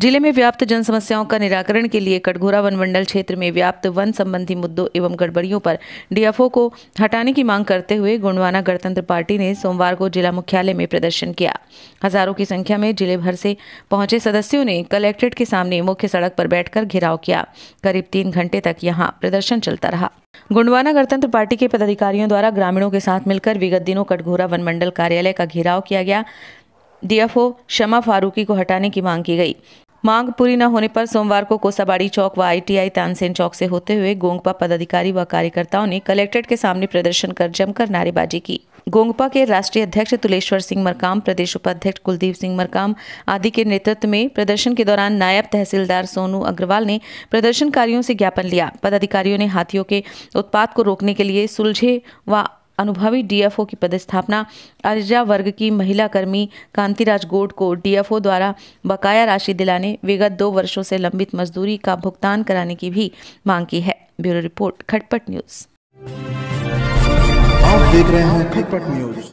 जिले में व्याप्त जन समस्याओं का निराकरण के लिए कटघोरा वन मंडल क्षेत्र में व्याप्त वन संबंधी मुद्दों एवं गड़बड़ियों पर डीएफओ को हटाने की मांग करते हुए गोंडवाना गणतंत्र पार्टी ने सोमवार को जिला मुख्यालय में प्रदर्शन किया हजारों की संख्या में जिले भर से पहुंचे सदस्यों ने कलेक्ट्रेट के सामने मुख्य सड़क पर बैठकर घेराव किया करीब तीन घंटे तक यहाँ प्रदर्शन चलता रहा गुंडवाना गणतंत्र पार्टी के पदाधिकारियों द्वारा ग्रामीणों के साथ मिलकर विगत दिनों कटघोरा वनमंडल कार्यालय का घेराव किया गया डीएफओ शमा फारूकी को हटाने की मांग की गई मांग पूरी न होने पर सोमवार को कोसाबाड़ी चौक व आईटीआई तानसेन चौक से होते हुए गोंगपा पदाधिकारी व कार्यकर्ताओं ने कलेक्ट्रेट के सामने प्रदर्शन कर जमकर नारेबाजी की गोंगपा के राष्ट्रीय अध्यक्ष तुलेश्वर सिंह मरकाम प्रदेश उपाध्यक्ष कुलदीप सिंह मरकाम आदि के नेतृत्व में प्रदर्शन के दौरान नायब तहसीलदार सोनू अग्रवाल ने प्रदर्शनकारियों से ज्ञापन लिया पदाधिकारियों ने हाथियों के उत्पाद को रोकने के लिए सुलझे व अनुभवी डीएफओ की पदस्थापना अर्जा वर्ग की महिला कर्मी कांतिराज गोड को डीएफओ द्वारा बकाया राशि दिलाने विगत दो वर्षों से लंबित मजदूरी का भुगतान कराने की भी मांग की है ब्यूरो रिपोर्ट खटपट न्यूज आप देख रहे हैं खटपट न्यूज